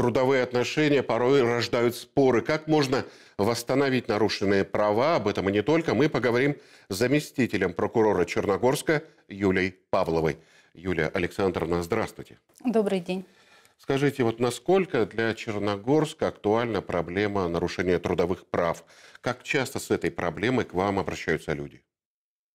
трудовые отношения порой рождают споры. Как можно восстановить нарушенные права? Об этом и не только. Мы поговорим с заместителем прокурора Черногорска Юлей Павловой. Юлия Александровна, здравствуйте. Добрый день. Скажите, вот насколько для Черногорска актуальна проблема нарушения трудовых прав? Как часто с этой проблемой к вам обращаются люди?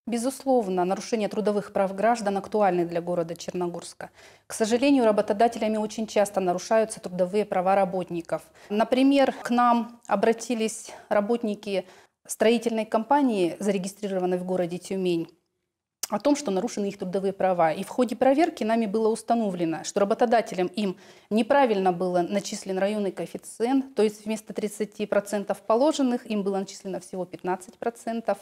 Безусловно, нарушение трудовых прав граждан актуальны для города Черногорска. К сожалению, работодателями очень часто нарушаются трудовые права работников. Например, к нам обратились работники строительной компании, зарегистрированной в городе Тюмень, о том, что нарушены их трудовые права. И в ходе проверки нами было установлено, что работодателям им неправильно было начислен районный коэффициент, то есть вместо 30% положенных им было начислено всего 15%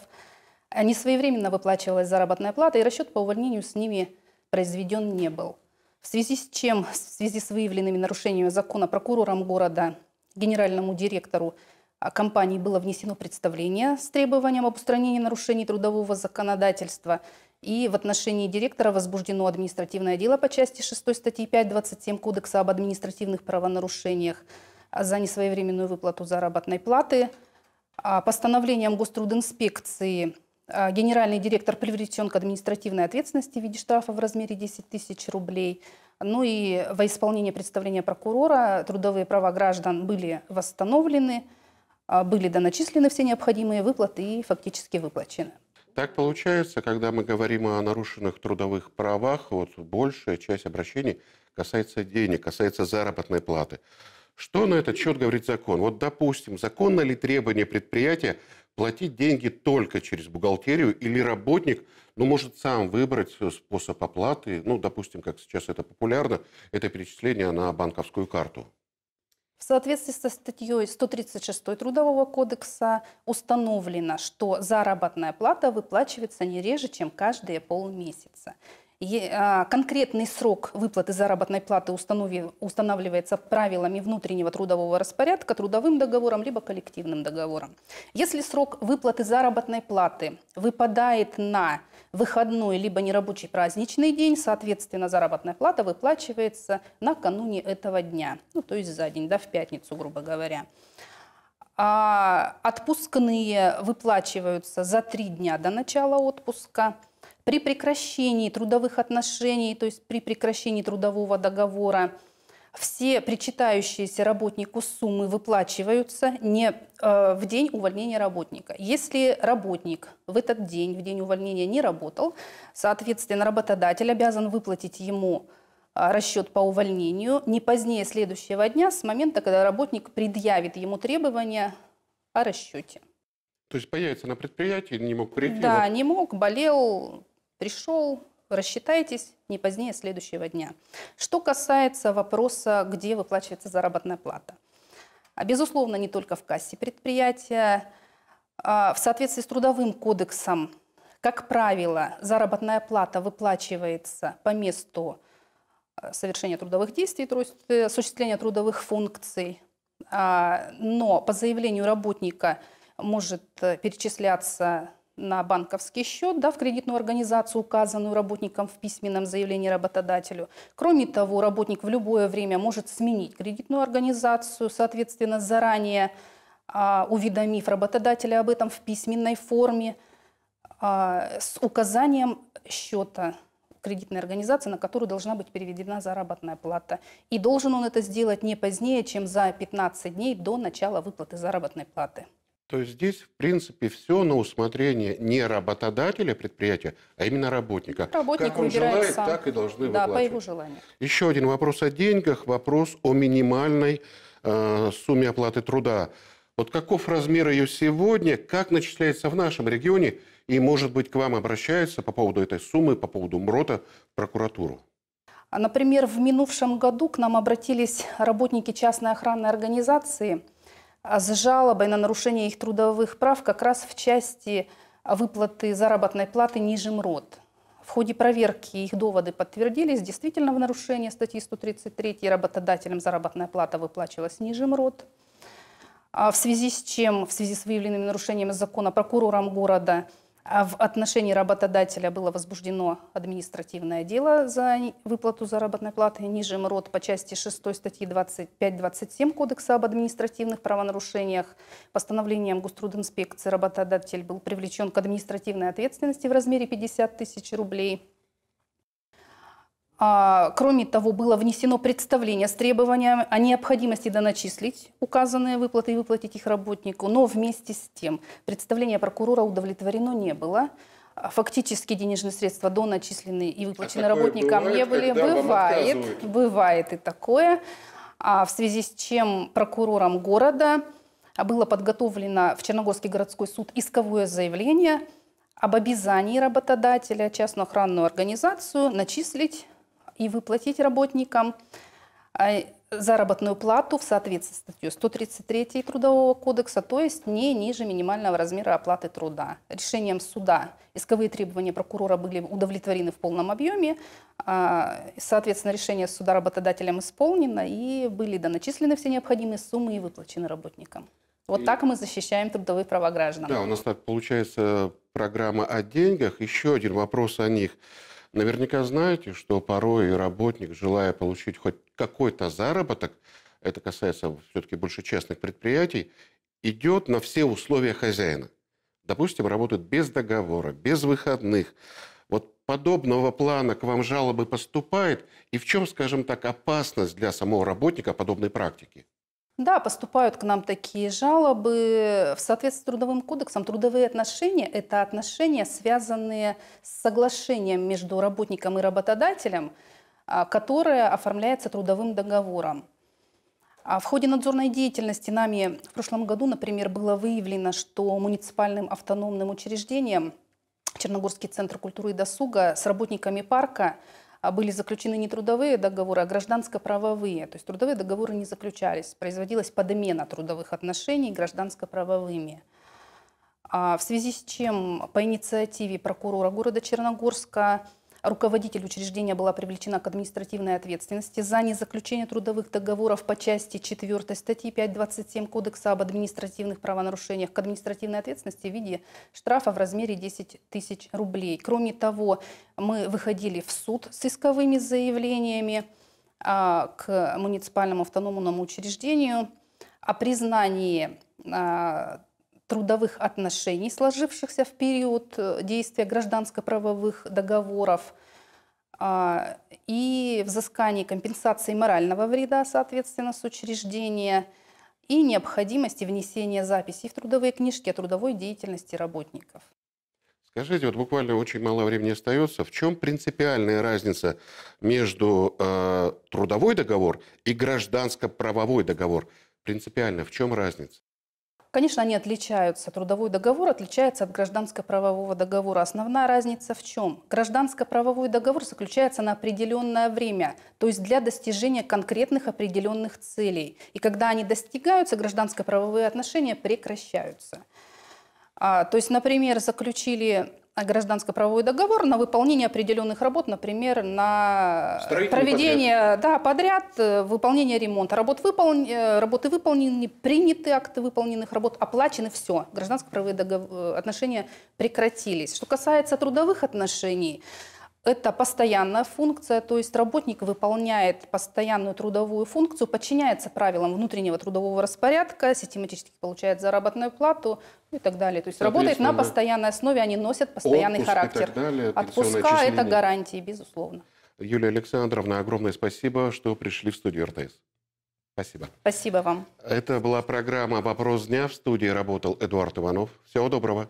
не своевременно выплачивалась заработная плата, и расчет по увольнению с ними произведен не был. В связи с чем, в связи с выявленными нарушениями закона прокурором города, генеральному директору а, компании было внесено представление с требованием об устранении нарушений трудового законодательства. И в отношении директора возбуждено административное дело по части 6 статьи 5.27 Кодекса об административных правонарушениях а, за несвоевременную выплату заработной платы. А, постановлением Гострудинспекции Э, генеральный директор привлечен к административной ответственности в виде штрафа в размере 10 тысяч рублей. Ну и во исполнение представления прокурора трудовые права граждан были восстановлены, э, были доначислены все необходимые выплаты и фактически выплачены. Так получается, когда мы говорим о нарушенных трудовых правах, вот большая часть обращений касается денег, касается заработной платы. Что на этот счет говорит закон? Вот, допустим, законно ли требование предприятия платить деньги только через бухгалтерию или работник, ну, может сам выбрать способ оплаты, ну, допустим, как сейчас это популярно, это перечисление на банковскую карту. В соответствии со статьей 136 Трудового кодекса установлено, что заработная плата выплачивается не реже, чем каждые полмесяца. А, конкретный срок выплаты заработной платы устанавливается правилами внутреннего трудового распорядка, трудовым договором, либо коллективным договором. Если срок выплаты заработной платы выпадает на выходной, либо нерабочий праздничный день, соответственно, заработная плата выплачивается накануне этого дня, ну, то есть за день, да, в пятницу, грубо говоря. А отпускные выплачиваются за три дня до начала отпуска – при прекращении трудовых отношений, то есть при прекращении трудового договора, все причитающиеся работнику суммы выплачиваются не э, в день увольнения работника. Если работник в этот день, в день увольнения, не работал, соответственно, работодатель обязан выплатить ему э, расчет по увольнению не позднее следующего дня с момента, когда работник предъявит ему требования о расчете. То есть появится на предприятии, не мог прийти? Да, вот. не мог, болел, пришел, рассчитайтесь не позднее следующего дня. Что касается вопроса, где выплачивается заработная плата. А, безусловно, не только в кассе предприятия. А, в соответствии с Трудовым кодексом, как правило, заработная плата выплачивается по месту а, совершения трудовых действий, то есть э, осуществления трудовых функций. Но по заявлению работника может э, перечисляться на банковский счет, да, в кредитную организацию, указанную работником в письменном заявлении работодателю. Кроме того, работник в любое время может сменить кредитную организацию, соответственно, заранее а, уведомив работодателя об этом в письменной форме а, с указанием счета кредитной организации, на которую должна быть переведена заработная плата. И должен он это сделать не позднее, чем за 15 дней до начала выплаты заработной платы то есть здесь, в принципе, все на усмотрение не работодателя предприятия, а именно работника. Работник как он желает, сам. так и должны да, выплачивать. по его желанию. Еще один вопрос о деньгах, вопрос о минимальной э, сумме оплаты труда. Вот каков размер ее сегодня, как начисляется в нашем регионе, и, может быть, к вам обращаются по поводу этой суммы, по поводу МРОТа, прокуратуру? Например, в минувшем году к нам обратились работники частной охранной организации – а с жалобой на нарушение их трудовых прав как раз в части а, выплаты заработной платы ниже МРОД. В ходе проверки их доводы подтвердились. Действительно, в нарушении статьи 133 работодателям заработная плата выплачивалась ниже МРОД. А в связи с чем, в связи с выявленными нарушениями закона прокурором города – а в отношении работодателя было возбуждено административное дело за выплату заработной платы ниже МРОД по части 6 статьи 25-27 Кодекса об административных правонарушениях. Постановлением Гострудинспекции работодатель был привлечен к административной ответственности в размере 50 тысяч рублей. А, кроме того, было внесено представление с требованием о необходимости доначислить указанные выплаты и выплатить их работнику, но вместе с тем представление прокурора удовлетворено не было а, фактически денежные средства до начислены и выплачены а работникам бывает, не были. Бывает, бывает и такое. А в связи с чем прокурором города а, было подготовлено в Черногорский городской суд исковое заявление об обязании работодателя, частную охранную организацию начислить и выплатить работникам а, заработную плату в соответствии с статьей 133 Трудового кодекса, то есть не ниже минимального размера оплаты труда. Решением суда исковые требования прокурора были удовлетворены в полном объеме, а, соответственно, решение суда работодателям исполнено, и были доначислены все необходимые суммы и выплачены работникам. Вот и... так мы защищаем трудовые права граждан. Да, у нас так получается программа о деньгах. Еще один вопрос о них – Наверняка знаете, что порой работник, желая получить хоть какой-то заработок, это касается все-таки больше частных предприятий, идет на все условия хозяина. Допустим, работает без договора, без выходных. Вот подобного плана к вам жалобы поступает? И в чем, скажем так, опасность для самого работника подобной практики? Да, поступают к нам такие жалобы. В соответствии с Трудовым кодексом трудовые отношения – это отношения, связанные с соглашением между работником и работодателем, а, которое оформляется трудовым договором. А в ходе надзорной деятельности нами в прошлом году, например, было выявлено, что муниципальным автономным учреждением Черногорский центр культуры и досуга с работниками парка – а, были заключены не трудовые договоры, а гражданско-правовые. То есть трудовые договоры не заключались. Производилась подмена трудовых отношений гражданско-правовыми. А, в связи с чем по инициативе прокурора города Черногорска руководитель учреждения была привлечена к административной ответственности за незаключение трудовых договоров по части 4 статьи 5.27 Кодекса об административных правонарушениях к административной ответственности в виде штрафа в размере 10 тысяч рублей. Кроме того, мы выходили в суд с исковыми заявлениями а, к муниципальному автономному учреждению о признании а, трудовых отношений, сложившихся в период э, действия гражданско-правовых договоров, а, и взыскании компенсации морального вреда, соответственно, с учреждения, и необходимости внесения записей в трудовые книжки о трудовой деятельности работников. Скажите, вот буквально очень мало времени остается. В чем принципиальная разница между э, трудовой договор и гражданско-правовой договор? Принципиально, в чем разница? Конечно, они отличаются. Трудовой договор отличается от гражданско-правового договора. Основная разница в чем? Гражданско-правовой договор заключается на определенное время, то есть для достижения конкретных определенных целей. И когда они достигаются, гражданско-правовые отношения прекращаются. А, то есть, например, заключили а, гражданско-правовой договор на выполнение определенных работ, например, на проведение подряд. Да, подряд, э, выполнение ремонта. Работ выполн... Э, работы выполнены, приняты акты выполненных работ, оплачены, все. Гражданско-правовые догов... Э, отношения прекратились. Что касается трудовых отношений, это постоянная функция, то есть работник выполняет постоянную трудовую функцию, подчиняется правилам внутреннего трудового распорядка, систематически получает заработную плату и так далее. То есть работает на постоянной основе, они носят постоянный отпуск характер. И так далее, Отпуска – это гарантии, безусловно. Юлия Александровна, огромное спасибо, что пришли в студию РТС. Спасибо. Спасибо вам. Это была программа «Вопрос дня». В студии работал Эдуард Иванов. Всего доброго.